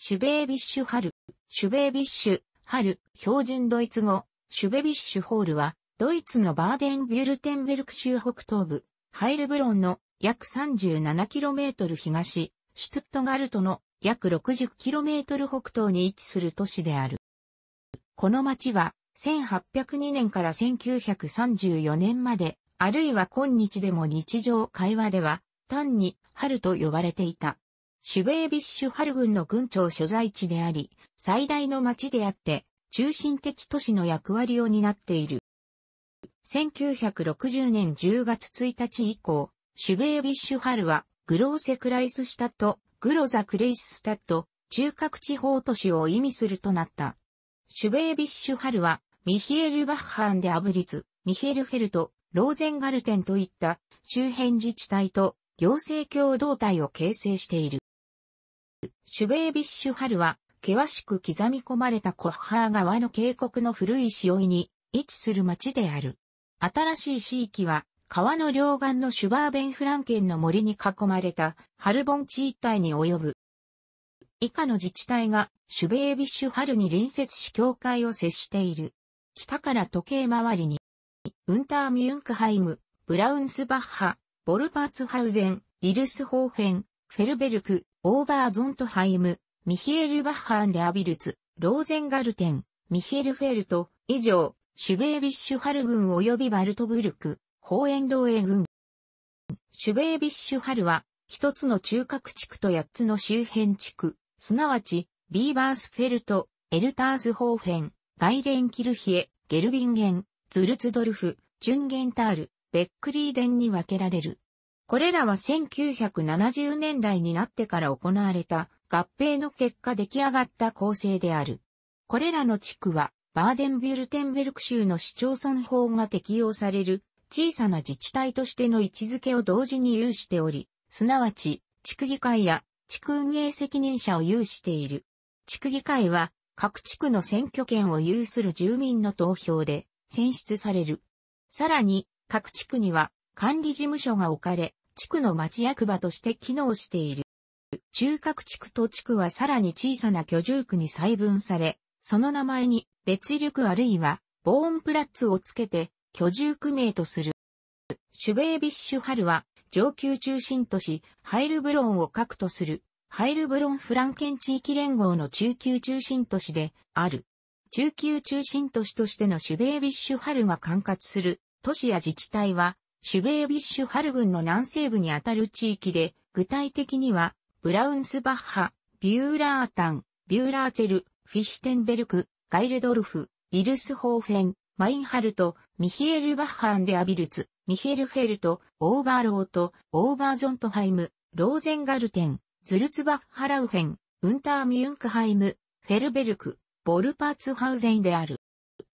シュベービッシュ春、シュベービッシュ春、標準ドイツ語、シュベビッシュホールは、ドイツのバーデンビュルテンベルク州北東部、ハイルブロンの約 37km 東、シュトゥットガルトの約 60km 北東に位置する都市である。この町は、1802年から1934年まで、あるいは今日でも日常会話では、単に春と呼ばれていた。シュベービッシュハル軍の軍庁所在地であり、最大の町であって、中心的都市の役割を担っている。1960年10月1日以降、シュベービッシュハルは、グローセクライスシュタット、グロザクレイススタット、中核地方都市を意味するとなった。シュベービッシュハルは、ミヒエルバッハンでアブリツ、ミヒエルフェルト、ローゼンガルテンといった周辺自治体と行政共同体を形成している。シュベービッシュ春は、険しく刻み込まれたコッハー川の渓谷の古い潮位に位置する町である。新しい地域は、川の両岸のシュバーベンフランケンの森に囲まれた、ハルボン地一帯に及ぶ。以下の自治体が、シュベービッシュ春に隣接し境界を接している。北から時計回りに、ウンターミュンクハイム、ブラウンスバッハ、ボルパーツハウゼン、イルスホーフェン、フェルベルク、オーバーゾントハイム、ミヒエル・バッハン・デ・アビルツ、ローゼンガルテン、ミヒエル・フェルト、以上、シュベービッシュハル軍及びバルトブルク、ホーエンド軍。シュベービッシュハルは、一つの中核地区と八つの周辺地区、すなわち、ビーバースフェルト、エルタースホーフェン、ガイレン・キルヒエ、ゲルビンゲン、ズルツドルフ、チュンゲンタール、ベックリーデンに分けられる。これらは1970年代になってから行われた合併の結果出来上がった構成である。これらの地区は、バーデンビュルテンベルク州の市町村法が適用される小さな自治体としての位置づけを同時に有しており、すなわち、地区議会や地区運営責任者を有している。地区議会は、各地区の選挙権を有する住民の投票で選出される。さらに、各地区には管理事務所が置かれ、地区の町役場として機能している。中核地区と地区はさらに小さな居住区に細分され、その名前に別力あるいはボーンプラッツをつけて居住区名とする。シュベービッシュハルは上級中心都市ハイルブロンを核とするハイルブロンフランケン地域連合の中級中心都市である。中級中心都市としてのシュベービッシュハルが管轄する都市や自治体はシュベービッシュハル郡の南西部にあたる地域で、具体的には、ブラウンスバッハ、ビューラータン、ビューラーゼェル、フィヒテンベルク、ガイルドルフ、イルスホーフェン、マインハルト、ミヒエル・バッハンデ・アビルツ、ミヒエル・フェルト、オーバーロート、オーバーゾントハイム、ローゼンガルテン、ズルツバッハラウフェン、ウンター・ミュンクハイム、フェルベルク、ボルパーツハウゼンである。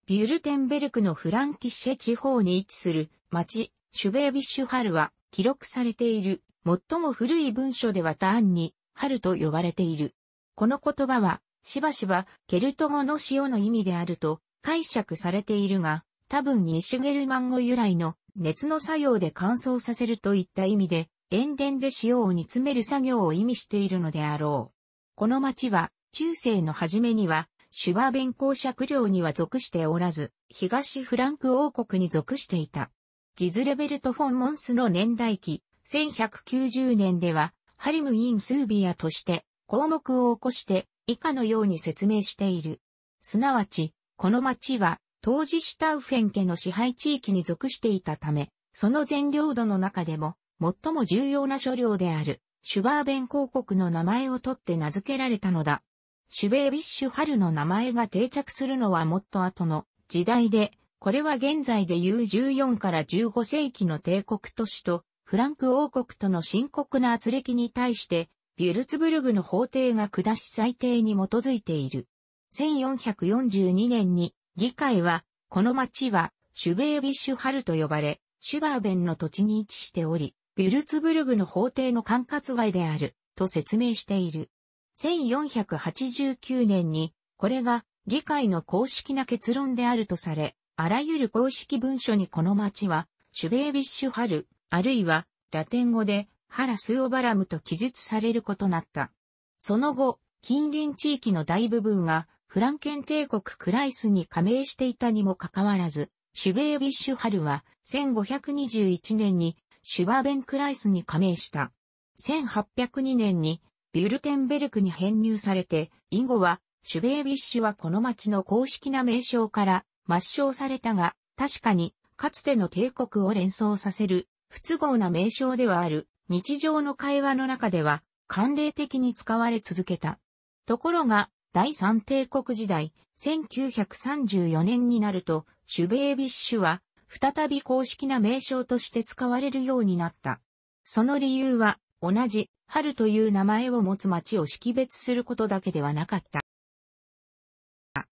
ビュルテンベルクのフランキッシェ地方に位置する町、シュベービッシュ春は記録されている最も古い文書では単に春と呼ばれている。この言葉はしばしばケルト語の塩の意味であると解釈されているが、多分ニシュゲルマン語由来の熱の作用で乾燥させるといった意味で、塩田で塩を煮詰める作業を意味しているのであろう。この町は中世の初めにはシュバ弁公爵領には属しておらず、東フランク王国に属していた。ギズレベルト・フォン・モンスの年代記、1190年では、ハリム・イン・スービアとして、項目を起こして、以下のように説明している。すなわち、この町は、当時シュタウフェン家の支配地域に属していたため、その全領土の中でも、最も重要な所領である、シュバーベン公国の名前を取って名付けられたのだ。シュベービッシュ・ハルの名前が定着するのはもっと後の時代で、これは現在でいう14から15世紀の帝国都市とフランク王国との深刻な圧力に対して、ビュルツブルグの法廷が下し裁定に基づいている。1442年に議会は、この町はシュベービッシュハルと呼ばれ、シュバーベンの土地に位置しており、ビュルツブルグの法廷の管轄外である、と説明している。1489年に、これが議会の公式な結論であるとされ、あらゆる公式文書にこの町は、シュベービッシュハル、あるいは、ラテン語で、ハラスオバラムと記述されることなった。その後、近隣地域の大部分が、フランケン帝国クライスに加盟していたにもかかわらず、シュベービッシュハルは、1521年に、シュバーベンクライスに加盟した。1802年に、ビュルテンベルクに編入されて、以後は、シュベービッシュはこの町の公式な名称から、抹消されたが、確かに、かつての帝国を連想させる、不都合な名称ではある、日常の会話の中では、慣例的に使われ続けた。ところが、第三帝国時代、1934年になると、シュベービッシュは、再び公式な名称として使われるようになった。その理由は、同じ、春という名前を持つ町を識別することだけではなかった。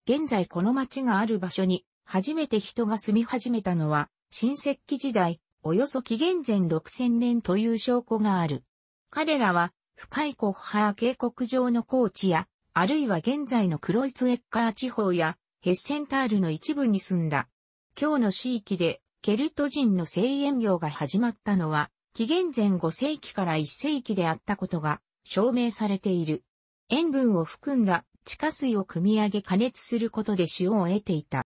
現在この町がある場所に、初めて人が住み始めたのは、新石器時代、およそ紀元前6000年という証拠がある。彼らは、深い国派渓谷上の高地や、あるいは現在のクロイツエッカー地方や、ヘッセンタールの一部に住んだ。今日の地域で、ケルト人の生塩業が始まったのは、紀元前5世紀から1世紀であったことが証明されている。塩分を含んだ地下水を汲み上げ加熱することで塩を得ていた。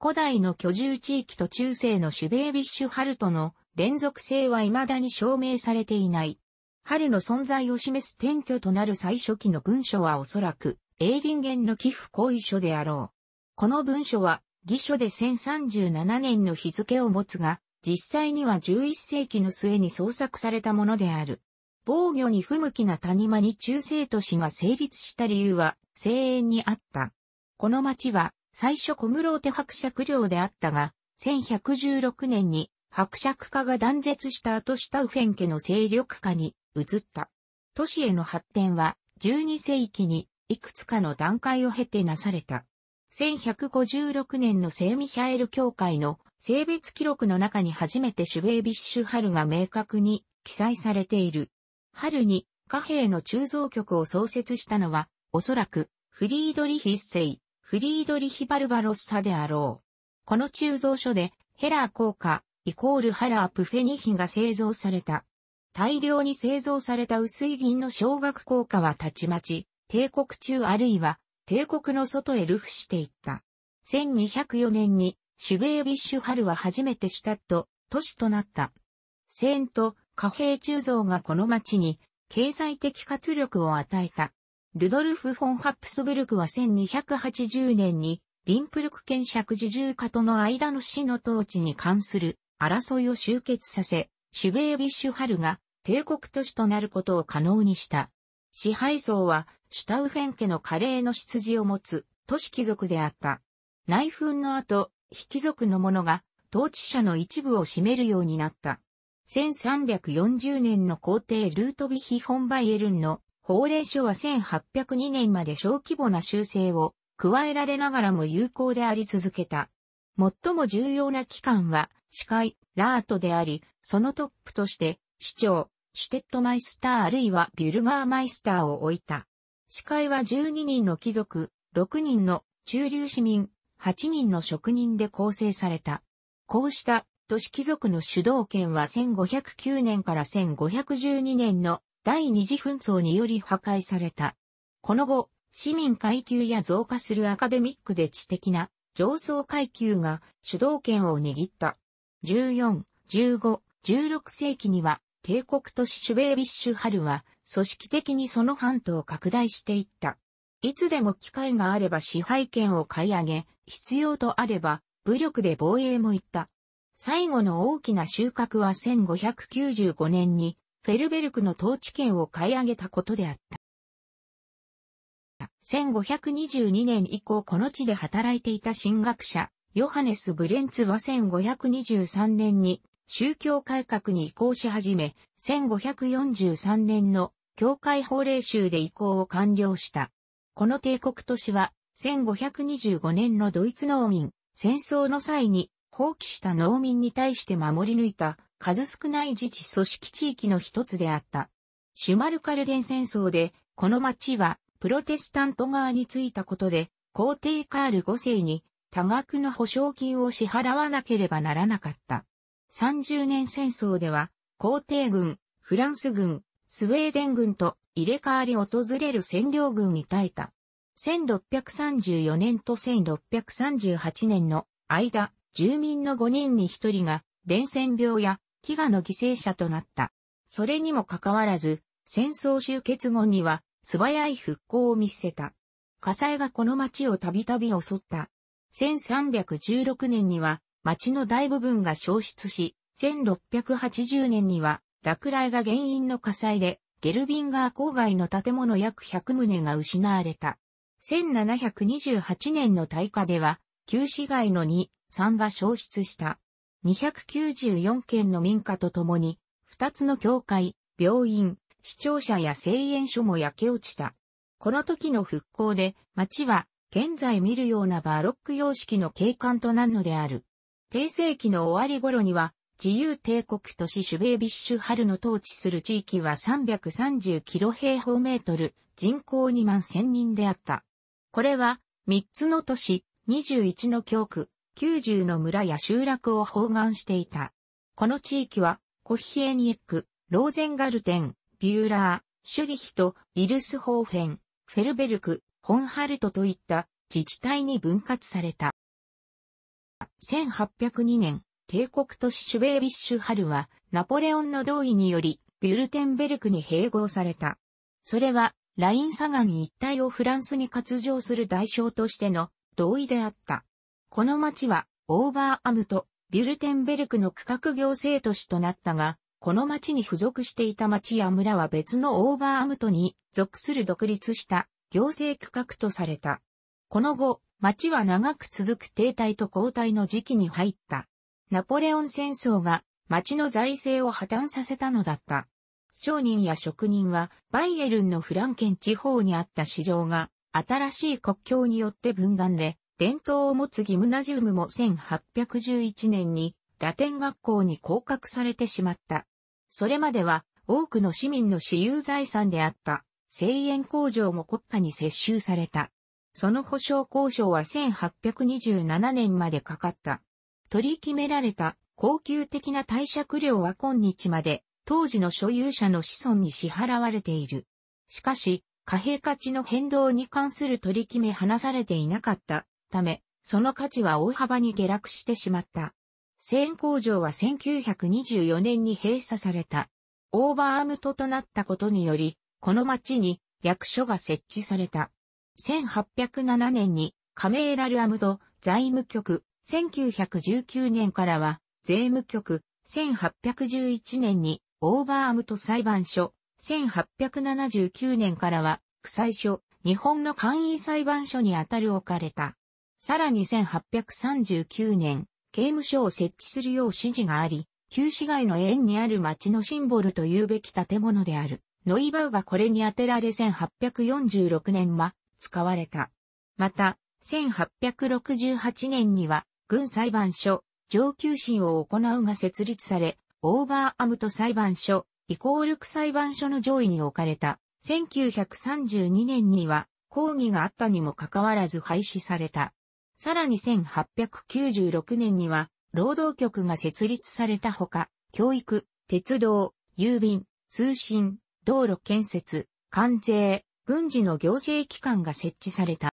古代の居住地域と中世のシュベービッシュハルトの連続性は未だに証明されていない。春の存在を示す転居となる最初期の文書はおそらく、エーリンゲンの寄付行為書であろう。この文書は、偽書で1037年の日付を持つが、実際には11世紀の末に創作されたものである。防御に不向きな谷間に中世都市が成立した理由は、声援にあった。この町は、最初小室手伯爵領であったが、1116年に伯爵家が断絶した後シュタウフェン家の勢力下に移った。都市への発展は、12世紀にいくつかの段階を経てなされた。1156年の聖ミヒャエル教会の性別記録の中に初めてシュベービッシュ春が明確に記載されている。春に貨幣の鋳造局を創設したのは、おそらく、フリードリヒ一世、フリードリヒバルバロッサであろう。この鋳造所で、ヘラー効果、イコールハラープフェニヒが製造された。大量に製造された薄い銀の小学効果はたちまち、帝国中あるいは、帝国の外へ流布していった。1204年に、シュベービッシュ春は初めてしたと、都市となった。セント、貨幣鋳造がこの町に経済的活力を与えた。ルドルフ・フォン・ハプスブルクは1280年にリンプルク県借樹住家との間の死の統治に関する争いを終結させ、シュベービッシュハルが帝国都市となることを可能にした。支配層はシュタウフェン家の華麗の羊を持つ都市貴族であった。内紛の後、非貴族の者が統治者の一部を占めるようになった。1340年の皇帝ルートビヒ・ホンバイエルンの法令書は1802年まで小規模な修正を加えられながらも有効であり続けた。最も重要な機関は、司会、ラートであり、そのトップとして、市長、シュテットマイスターあるいはビュルガーマイスターを置いた。司会は12人の貴族、6人の中流市民、8人の職人で構成された。こうした都市貴族の主導権は1509年から1512年の第二次紛争により破壊された。この後、市民階級や増加するアカデミックで知的な上層階級が主導権を握った。14、15、16世紀には帝国都市シュベービッシュ春は組織的にその半島を拡大していった。いつでも機会があれば支配権を買い上げ、必要とあれば武力で防衛もいった。最後の大きな収穫は1595年にフェルベルクの統治権を買い上げたことであった。1522年以降この地で働いていた神学者、ヨハネス・ブレンツは1523年に宗教改革に移行し始め、1543年の教会法令集で移行を完了した。この帝国都市は1525年のドイツ農民、戦争の際に放棄した農民に対して守り抜いた数少ない自治組織地域の一つであった。シュマルカルデン戦争で、この町はプロテスタント側についたことで、皇帝カール5世に多額の保証金を支払わなければならなかった。30年戦争では、皇帝軍、フランス軍、スウェーデン軍と入れ替わり訪れる占領軍に耐えた。1634年と1638年の間、住民の5人に1人が伝染病や飢餓の犠牲者となった。それにもかかわらず、戦争終結後には素早い復興を見せた。火災がこの町をたびたび襲った。1316年には町の大部分が消失し、1680年には落雷が原因の火災でゲルビンガー郊外の建物約100棟が失われた。1728年の大火では、旧市街の2、3が消失した。294件の民家とともに、2つの教会、病院、市庁舎や製園所も焼け落ちた。この時の復興で、町は、現在見るようなバロック様式の景観となるのである。帝成期の終わり頃には、自由帝国都市シュベービッシュ春の統治する地域は330キロ平方メートル、人口2万1000人であった。これは、3つの都市、21の教区、90の村や集落を包含していた。この地域は、コヒエニエック、ローゼンガルテン、ビューラー、シュリヒト、ビルスホーフェン、フェルベルク、ホンハルトといった自治体に分割された。1802年、帝国都市シュベービッシュ春は、ナポレオンの同意により、ビュルテンベルクに併合された。それは、ライン左岸一帯をフランスに割譲する代償としての同意であった。この町は、オーバーアムとビュルテンベルクの区画行政都市となったが、この町に付属していた町や村は別のオーバーアムトに属する独立した行政区画とされた。この後、町は長く続く停滞と後退の時期に入った。ナポレオン戦争が町の財政を破綻させたのだった。商人や職人はバイエルンのフランケン地方にあった市場が新しい国境によって分断れ、伝統を持つギムナジウムも1811年にラテン学校に降格されてしまった。それまでは多くの市民の私有財産であった製塩工場も国家に接収された。その保障交渉は1827年までかかった。取り決められた高級的な貸借料は今日まで当時の所有者の子孫に支払われている。しかし、貨幣価値の変動に関する取り決め話されていなかったため、その価値は大幅に下落してしまった。繊工場は1924年に閉鎖された。オーバーアムトとなったことにより、この町に役所が設置された。1807年にカメーラルアムド財務局、1919年からは税務局、1811年にオーバーアムト裁判所、1879年からは、区裁所、日本の簡易裁判所にあたる置かれた。さらに1839年、刑務所を設置するよう指示があり、旧市街の園にある町のシンボルというべき建物である、ノイバウがこれに当てられ1846年は使われた。また、1868年には、軍裁判所、上級審を行うが設立され、オーバーアムト裁判所、イコール区裁判所の上位に置かれた。1932年には、抗議があったにもかかわらず廃止された。さらに1896年には、労働局が設立されたほか、教育、鉄道、郵便、通信、道路建設、関税、軍事の行政機関が設置された。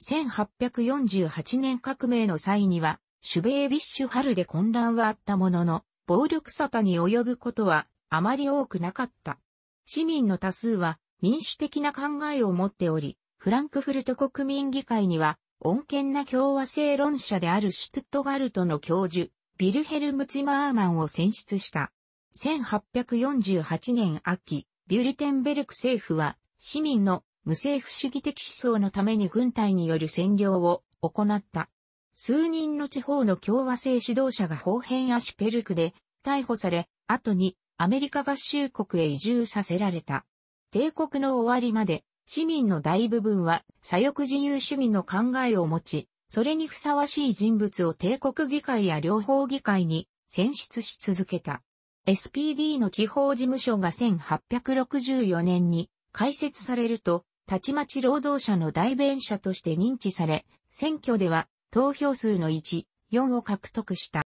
1848年革命の際には、シュベービッシュ春で混乱はあったものの、暴力沙汰に及ぶことはあまり多くなかった。市民の多数は民主的な考えを持っており、フランクフルト国民議会には、穏健な共和制論者であるシュトゥットガルトの教授、ビルヘルム・ツマーマンを選出した。1848年秋、ビュルテンベルク政府は、市民の無政府主義的思想のために軍隊による占領を行った。数人の地方の共和制指導者が方変アシペルクで逮捕され、後にアメリカ合衆国へ移住させられた。帝国の終わりまで市民の大部分は左翼自由主義の考えを持ち、それにふさわしい人物を帝国議会や両方議会に選出し続けた。SPD の地方事務所が1864年に開設されると、たちまち労働者の代弁者として認知され、選挙では投票数の1、4を獲得した。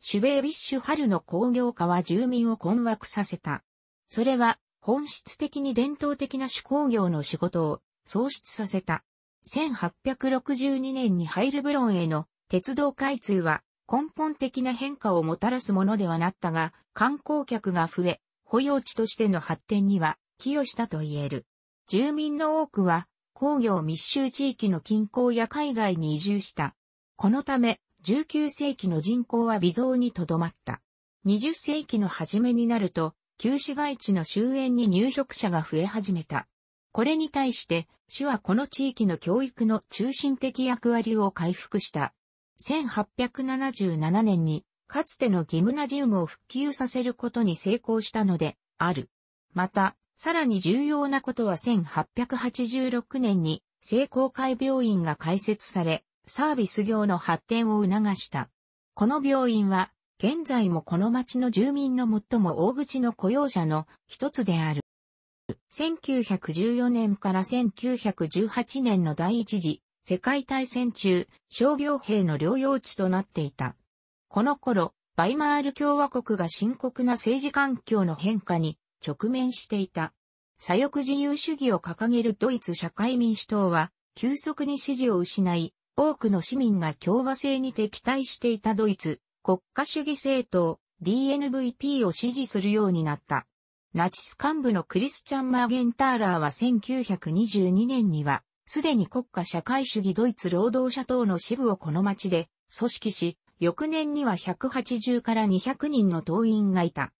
シュベービッシュ春の工業化は住民を困惑させた。それは本質的に伝統的な手工業の仕事を創出させた。1862年にハイルブロンへの鉄道開通は根本的な変化をもたらすものではなったが、観光客が増え、保養地としての発展には寄与したと言える。住民の多くは工業密集地域の近郊や海外に移住した。このため、19世紀の人口は微増にとどまった。20世紀の初めになると、旧市街地の周焉に入植者が増え始めた。これに対して、市はこの地域の教育の中心的役割を回復した。1877年に、かつてのギムナジウムを復旧させることに成功したので、ある。また、さらに重要なことは1886年に、聖公会病院が開設され、サービス業の発展を促した。この病院は、現在もこの町の住民の最も大口の雇用者の一つである。1914年から1918年の第一次世界大戦中、傷病兵の療養地となっていた。この頃、バイマール共和国が深刻な政治環境の変化に直面していた。左翼自由主義を掲げるドイツ社会民主党は、急速に支持を失い、多くの市民が共和制に敵対していたドイツ、国家主義政党 DNVP を支持するようになった。ナチス幹部のクリスチャン・マーゲンターラーは1922年には、すでに国家社会主義ドイツ労働者党の支部をこの町で組織し、翌年には180から200人の党員がいた。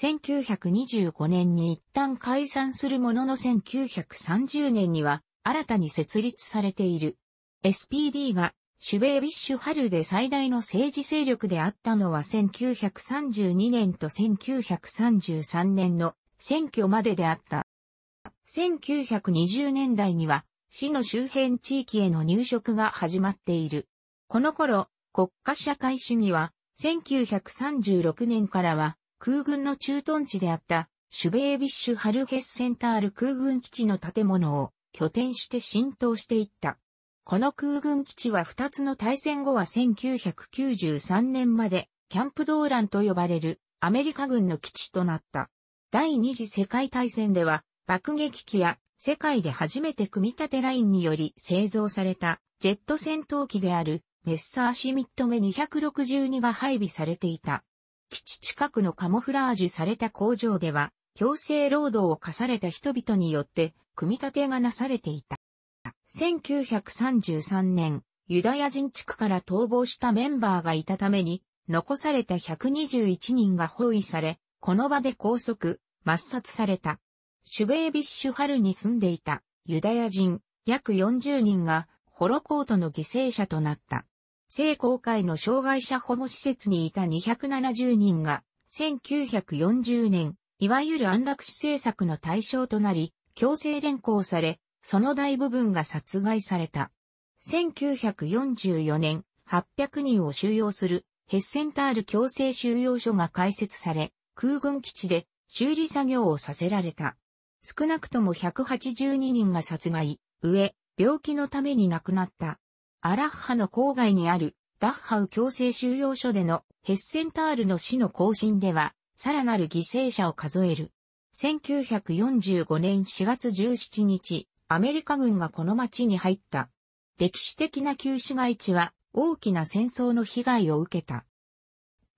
1925年に一旦解散するものの1930年には新たに設立されている。SPD がシュベービッシュハルで最大の政治勢力であったのは1932年と1933年の選挙までであった。1920年代には市の周辺地域への入植が始まっている。この頃、国家社会主義は1936年からは空軍の駐屯地であったシュベービッシュハルヘッセンタール空軍基地の建物を拠点して浸透していった。この空軍基地は2つの大戦後は1993年まで、キャンプドーランと呼ばれるアメリカ軍の基地となった。第二次世界大戦では、爆撃機や世界で初めて組み立てラインにより製造されたジェット戦闘機であるメッサーシミット目262が配備されていた。基地近くのカモフラージュされた工場では、強制労働を課された人々によって組み立てがなされていた。1933年、ユダヤ人地区から逃亡したメンバーがいたために、残された121人が包囲され、この場で拘束、抹殺された。シュベービッシュハルに住んでいたユダヤ人約40人がホロコートの犠牲者となった。聖公会の障害者保護施設にいた270人が1940年、いわゆる安楽死政策の対象となり、強制連行され、その大部分が殺害された。1944年、800人を収容するヘッセンタール強制収容所が開設され、空軍基地で修理作業をさせられた。少なくとも182人が殺害、上、病気のために亡くなった。アラッハの郊外にあるダッハウ強制収容所でのヘッセンタールの死の更新では、さらなる犠牲者を数える。1945年4月17日、アメリカ軍がこの町に入った。歴史的な旧市街地は大きな戦争の被害を受けた。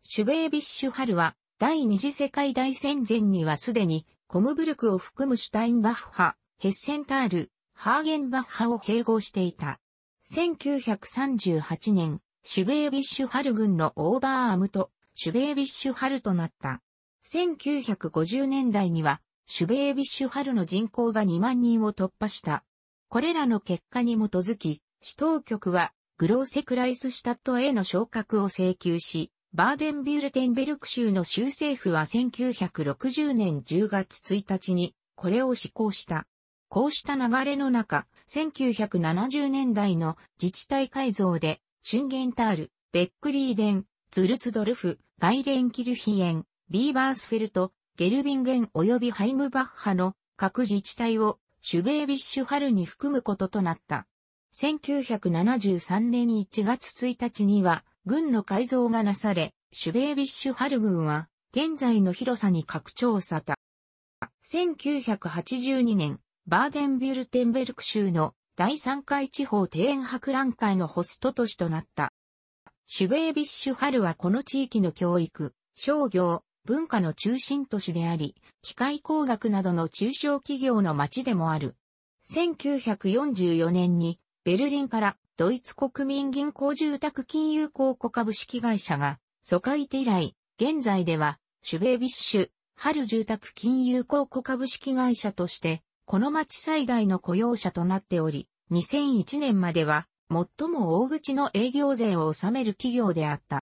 シュベービッシュハルは第二次世界大戦前にはすでにコムブルクを含むシュタインバッファ、ヘッセンタール、ハーゲンバッハを併合していた。1938年、シュベービッシュハル軍のオーバーアームとシュベービッシュハルとなった。1950年代にはシュベービッシュ春の人口が2万人を突破した。これらの結果に基づき、市当局は、グローセクライスシュタットへの昇格を請求し、バーデンビュルテンベルク州の州政府は1960年10月1日にこれを施行した。こうした流れの中、1970年代の自治体改造で、シュンゲンタール、ベックリーデン、ツルツドルフ、ガイレンキルヒエン、ビーバースフェルト、ゲルビンゲン及びハイムバッハの各自治体をシュベービッシュハルに含むこととなった。1973年1月1日には軍の改造がなされ、シュベービッシュハル軍は現在の広さに拡張された。1982年、バーデンビュルテンベルク州の第3回地方庭園博覧会のホスト都市となった。シュベービッシュハルはこの地域の教育、商業、文化の中心都市であり、機械工学などの中小企業の街でもある。1944年にベルリンからドイツ国民銀行住宅金融公庫株式会社が疎開手以来、現在ではシュベービッシュ、春住宅金融公庫株式会社として、この町最大の雇用者となっており、2001年までは最も大口の営業税を納める企業であった。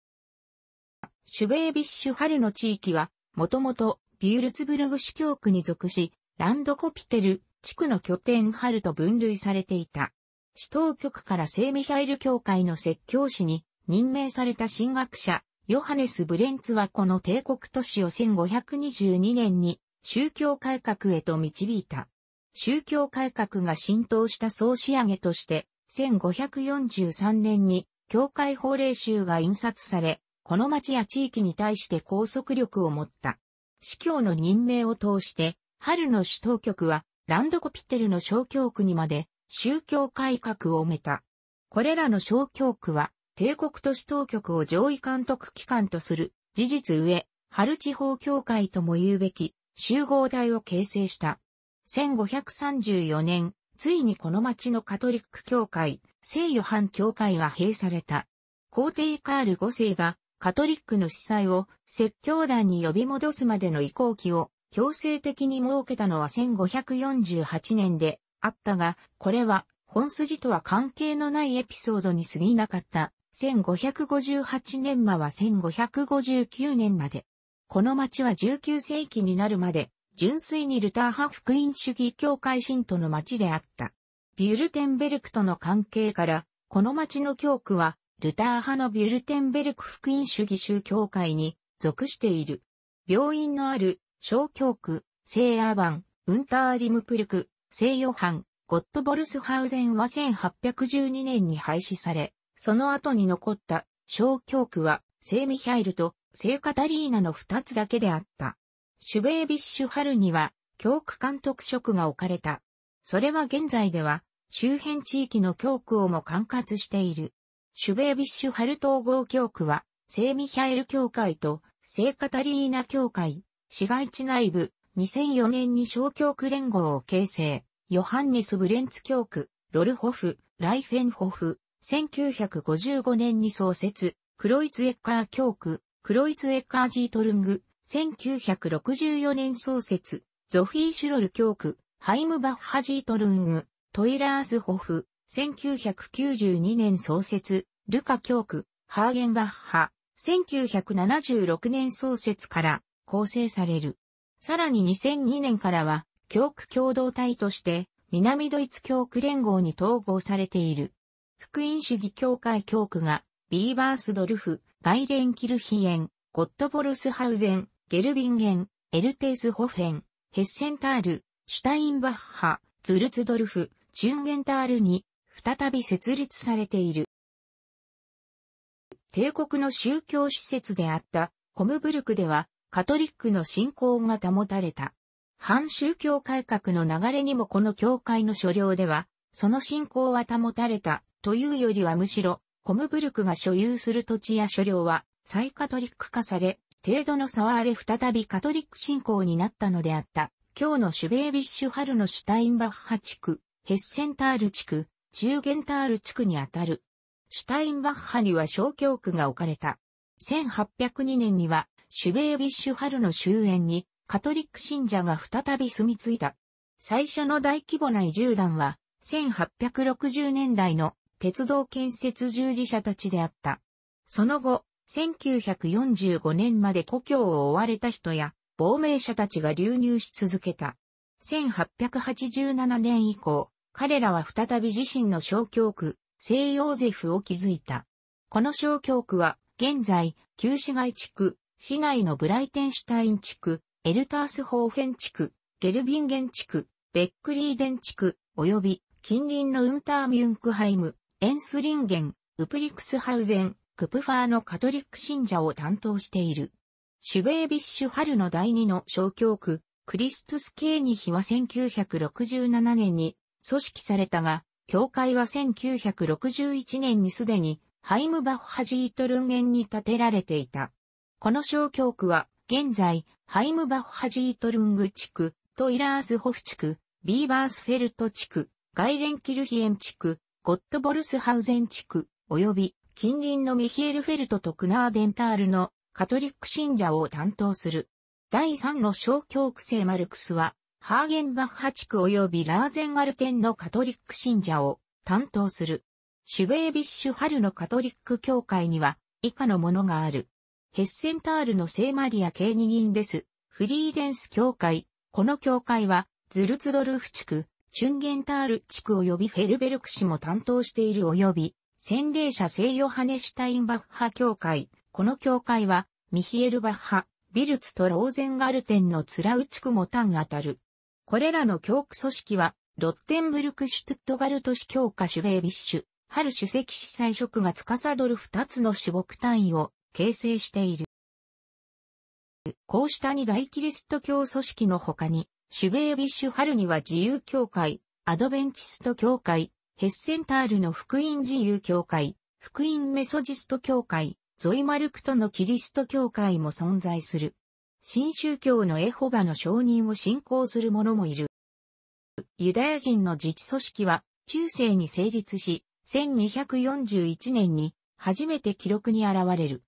シュベービッシュ春の地域は、もともとビュールツブルグ市教区に属し、ランドコピテル地区の拠点春と分類されていた。市当局から聖ミハイル教会の説教師に任命された神学者、ヨハネス・ブレンツはこの帝国都市を1522年に宗教改革へと導いた。宗教改革が浸透した総仕上げとして、1543年に教会法令集が印刷され、この町や地域に対して拘束力を持った。司教の任命を通して、春の首都局は、ランドコピテルの小教区にまで、宗教改革を埋めた。これらの小教区は、帝国都市当局を上位監督機関とする、事実上、春地方協会とも言うべき、集合体を形成した。1534年、ついにこの町のカトリック教会、聖ヨハン教会が閉鎖された。皇帝カール5世がカトリックの司祭を説教団に呼び戻すまでの移行期を強制的に設けたのは1548年であったが、これは本筋とは関係のないエピソードに過ぎなかった。1558年間は1559年まで。この町は19世紀になるまで、純粋にルター派福音主義教会信徒の町であった。ビュルテンベルクとの関係から、この町の教区はルター派のビュルテンベルク福音主義宗教会に属している。病院のある小教区、聖アーバン、ウンターリムプルク、聖ヨハン、ゴットボルスハウゼンは1812年に廃止され、その後に残った小教区は聖ミヒャイルと聖カタリーナの二つだけであった。シュベービッシュ春には教区監督職が置かれた。それは現在では周辺地域の教区をも管轄している。シュベービッシュハル統合教区は、聖ミヒャエル教会と聖カタリーナ教会、市街地内部、2004年に小教区連合を形成、ヨハンネス・ブレンツ教区、ロルホフ、ライフェンホフ、1955年に創設、クロイツエッカー教区、クロイツエッカージートルング、1964年創設、ゾフィー・シュロル教区、ハイムバッハジートルング、トイラースホフ、1992年創設、ルカ教区、ハーゲンバッハ、1976年創設から構成される。さらに2002年からは、教区共同体として、南ドイツ教区連合に統合されている。福音主義教会教区が、ビーバースドルフ、ガイレンキルヒエン、ゴットボルスハウゼン、ゲルビンゲン、エルテースホフェン、ヘッセンタール、シュタインバッハ、ツルツドルフ、チュンゲンタールに再び設立されている。帝国の宗教施設であったコムブルクではカトリックの信仰が保たれた。反宗教改革の流れにもこの教会の所領では、その信仰は保たれたというよりはむしろ、コムブルクが所有する土地や所領は再カトリック化され、程度の差はあれ再びカトリック信仰になったのであった。今日のシュベービッシュ春のシュタインバッハ地区、ヘッセンタール地区、中ゲンタール地区にあたる。シュタインバッハには小教区が置かれた。1802年には、シュベービッシュ春の終焉に、カトリック信者が再び住み着いた。最初の大規模な移住団は、1860年代の鉄道建設従事者たちであった。その後、1945年まで故郷を追われた人や、亡命者たちが流入し続けた。1887年以降、彼らは再び自身の小教区、西ヨーゼフを築いた。この小教区は、現在、旧市街地区、市内のブライテンシュタイン地区、エルタースホーフェン地区、ゲルビンゲン地区、ベックリーデン地区、及び近隣のウンターミュンクハイム、エンスリンゲン、ウプリクスハウゼン、クプファーのカトリック信者を担当している。シュベービッシュ春の第二の小教区、クリストス・ケーニヒは1967年に組織されたが、教会は1961年にすでにハイムバッハジートルンゲンに建てられていた。この小教区は現在ハイムバッハジートルング地区、トイラースホフ地区、ビーバースフェルト地区、ガイレンキルヒエン地区、ゴットボルスハウゼン地区、及び近隣のミヒエルフェルトとクナーデンタールのカトリック信者を担当する。第3の小教区聖マルクスはハーゲンバッハ地区及びラーゼンアルテンのカトリック信者を担当する。シュベービッシュ春のカトリック教会には以下のものがある。ヘッセンタールの聖マリア系二銀です。フリーデンス教会。この教会はズルツドルフ地区、チュンゲンタール地区及びフェルベルク市も担当している及び、洗礼者聖ヨハネシュタインバッハ教会。この教会はミヒエルバッハ、ビルツとローゼンガルテンのツラウ地区も単あたる。これらの教区組織は、ロッテンブルク・シュトゥットガルト市教科シュベービッシュ、春主席司祭職が司る二つの主牧単位を形成している。こうした二大キリスト教組織の他に、シュベービッシュ春には自由教会、アドベンチスト教会、ヘッセンタールの福音自由教会、福音メソジスト教会、ゾイマルクとのキリスト教会も存在する。新宗教のエホバの承認を信仰する者もいる。ユダヤ人の自治組織は中世に成立し、1241年に初めて記録に現れる。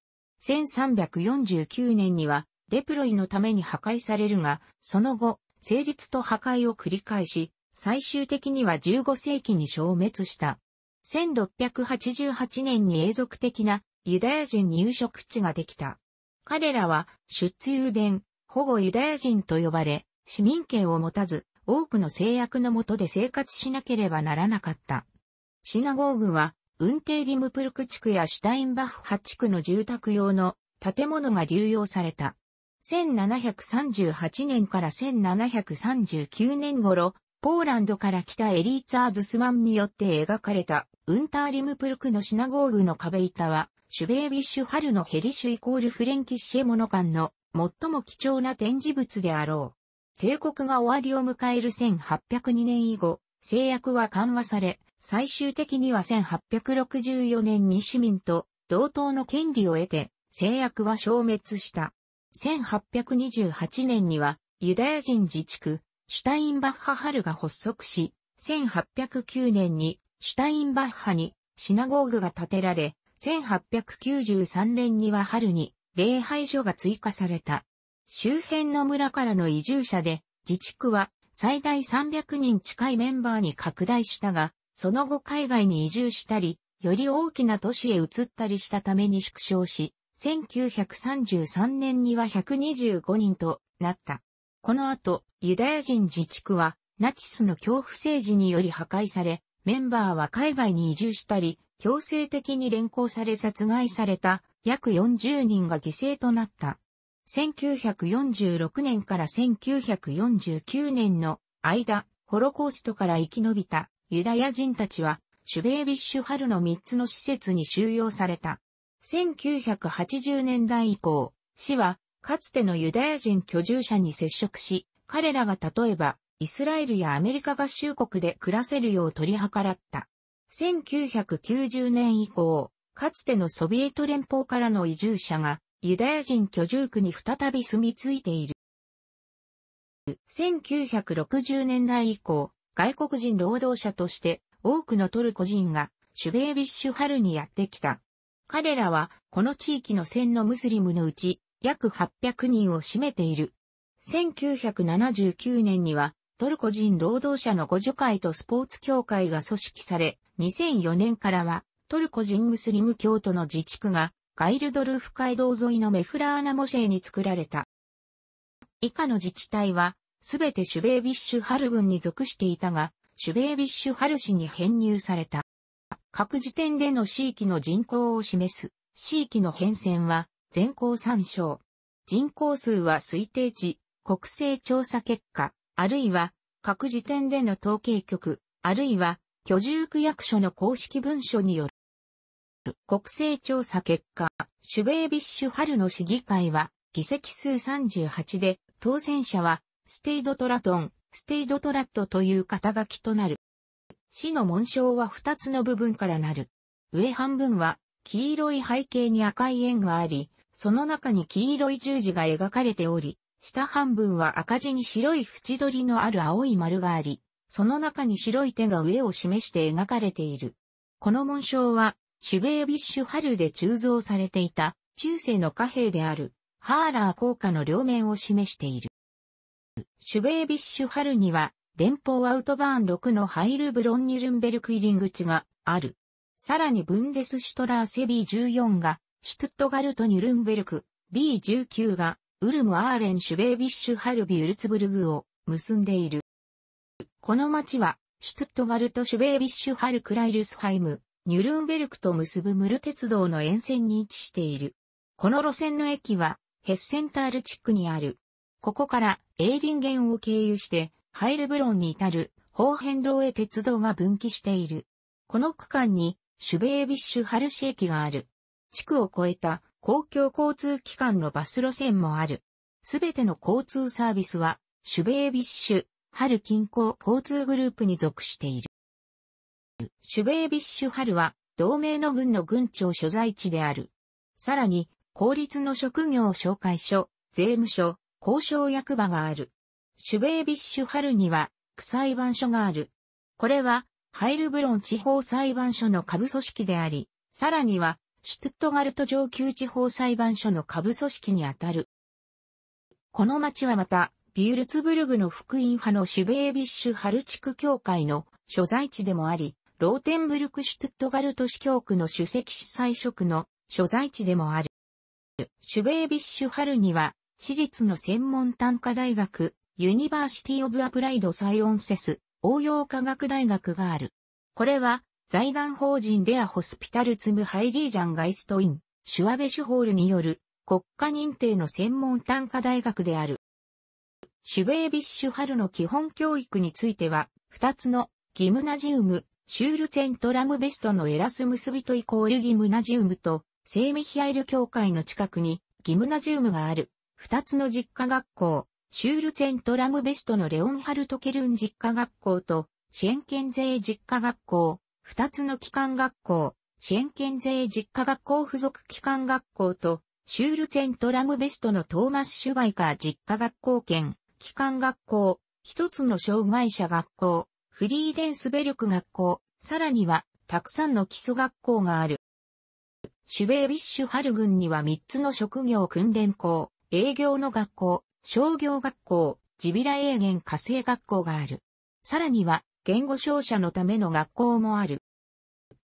1349年にはデプロイのために破壊されるが、その後、成立と破壊を繰り返し、最終的には15世紀に消滅した。1688年に永続的なユダヤ人入植地ができた。彼らは出ユ伝、保護ユダヤ人と呼ばれ、市民権を持たず、多くの制約の下で生活しなければならなかった。シナゴーグは、ウンテイリムプルク地区やシュタインバッフハ地区の住宅用の建物が流用された。1738年から1739年頃、ポーランドから来たエリーツアーズスマンによって描かれた、ウンターリムプルクのシナゴーグの壁板は、シュベービッシュ春のヘリシュイコールフレンキッシエモノ館の最も貴重な展示物であろう。帝国が終わりを迎える1802年以後、制約は緩和され、最終的には1864年に市民と同等の権利を得て、制約は消滅した。1828年には、ユダヤ人自治区、シュタインバッハ春が発足し、1809年に、シュタインバッハに、シナゴーグが建てられ、1893年には春に礼拝所が追加された。周辺の村からの移住者で、自治区は最大300人近いメンバーに拡大したが、その後海外に移住したり、より大きな都市へ移ったりしたために縮小し、1933年には125人となった。この後、ユダヤ人自治区はナチスの恐怖政治により破壊され、メンバーは海外に移住したり、強制的に連行され殺害された約40人が犠牲となった。1946年から1949年の間、ホロコーストから生き延びたユダヤ人たちは、シュベービッシュ春の3つの施設に収容された。1980年代以降、市は、かつてのユダヤ人居住者に接触し、彼らが例えば、イスラエルやアメリカ合衆国で暮らせるよう取り計らった。1990年以降、かつてのソビエト連邦からの移住者がユダヤ人居住区に再び住み着いている。1960年代以降、外国人労働者として多くのトルコ人がシュベービッシュ春にやってきた。彼らはこの地域の1000のムスリムのうち約800人を占めている。1979年にはトルコ人労働者の互助会とスポーツ協会が組織され、2004年からはトルコ人ムスリム教徒の自治区がガイルドルフ街道沿いのメフラーナモシェに作られた。以下の自治体は、すべてシュベービッシュハル軍に属していたが、シュベービッシュハル市に編入された。各時点での地域の人口を示す、地域の変遷は、全校参照。人口数は推定値、国勢調査結果、あるいは、各時点での統計局、あるいは、居住区役所の公式文書による。国勢調査結果、シュベービッシュ春の市議会は、議席数38で、当選者は、ステイドトラトン、ステイドトラットという肩書きとなる。市の紋章は2つの部分からなる。上半分は、黄色い背景に赤い円があり、その中に黄色い十字が描かれており、下半分は赤字に白い縁取りのある青い丸があり、その中に白い手が上を示して描かれている。この紋章は、シュベービッシュハルで鋳造されていた中世の貨幣であるハーラー効果の両面を示している。シュベービッシュハルには連邦アウトバーン6のハイルブロンニルンベルク入り口がある。さらにブンデスシュトラーセ B14 がシュトゥットガルトニュルンベルク、B19 がウルム・アーレン・シュベービッシュ・ハルビ・ウルツブルグを結んでいる。この町は、シュトゥットガルト・シュベービッシュ・ハル・クライルスハイム、ニュルンベルクと結ぶムル鉄道の沿線に位置している。この路線の駅は、ヘッセンタール地区にある。ここから、エーディンゲンを経由して、ハイルブロンに至る、方変ーへ鉄道が分岐している。この区間に、シュベービッシュ・ハル市駅がある。地区を越えた公共交通機関のバス路線もある。すべての交通サービスは、シュベービッシュ、春近郊交通グループに属している。シュベービッシュ春は、同盟の軍の軍庁所在地である。さらに、公立の職業紹介所、税務署、交渉役場がある。シュベービッシュ春には、区裁判所がある。これは、ハイルブロン地方裁判所の下部組織であり、さらには、シュトゥットガルト上級地方裁判所の下部組織にあたる。この町はまた、ビュールツブルグの福音派のシュベービッシュハルチク教会の所在地でもあり、ローテンブルクシュトゥットガルト市教区の主席主催職の所在地でもある。シュベービッシュハルには、私立の専門単科大学、ユニバーシティオブアプライドサイオンセス、応用科学大学がある。これは、財団法人デアホスピタルツムハイリージャンガイストイン、シュワベシュホールによる国家認定の専門単科大学である。シュベービッシュハルの基本教育については、二つのギムナジウム、シュールツェントラムベストのエラスムスビトイコールギムナジウムと、セーミヒアイル教会の近くにギムナジウムがある。二つの実家学校、シュールツェントラムベストのレオンハルトケルン実家学校と、支援県税実家学校、二つの機関学校、支援県税実家学校付属機関学校と、シュールセントラムベストのトーマス・シュバイカー実家学校兼、機関学校、一つの障害者学校、フリーデンスベルク学校、さらには、たくさんの基礎学校がある。シュベービッシュハル郡には三つの職業訓練校、営業の学校、商業学校、ジビラ営原家政学校がある。さらには、言語商者のための学校もある。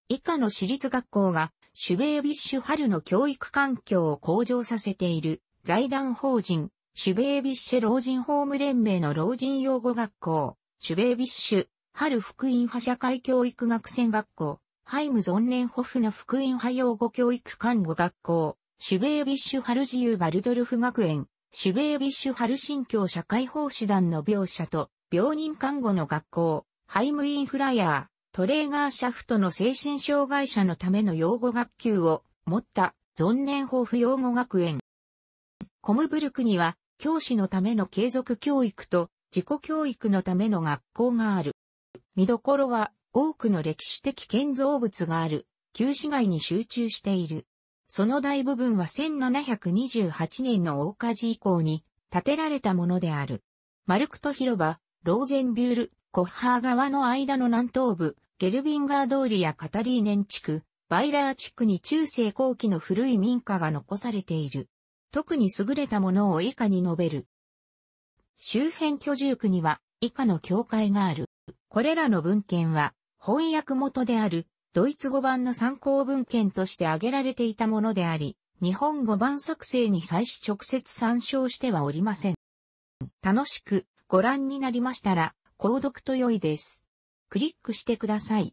以下の私立学校が、シュベービッシュ春の教育環境を向上させている財団法人、シュベービッシュ老人ホーム連盟の老人養護学校、シュベービッシュ春福音派社会教育学専学校、ハイムゾンネンホフの福音派養護教育看護学校、シュベービッシュ春自由バルドルフ学園、シュベービッシュ春新教社会奉仕団の描写と、病人看護の学校、ハイムインフライヤー、トレーガーシャフトの精神障害者のための養護学級を持った存年豊富養護学園。コムブルクには教師のための継続教育と自己教育のための学校がある。見どころは多くの歴史的建造物がある旧市街に集中している。その大部分は1728年の大火事以降に建てられたものである。マルクト広場、ローゼンビュール、コッハー川の間の南東部、ゲルビンガー通りやカタリーネン地区、バイラー地区に中世後期の古い民家が残されている。特に優れたものを以下に述べる。周辺居住区には以下の教会がある。これらの文献は翻訳元であるドイツ語版の参考文献として挙げられていたものであり、日本語版作成に際し直接参照してはおりません。楽しくご覧になりましたら、購読と良いです。クリックしてください。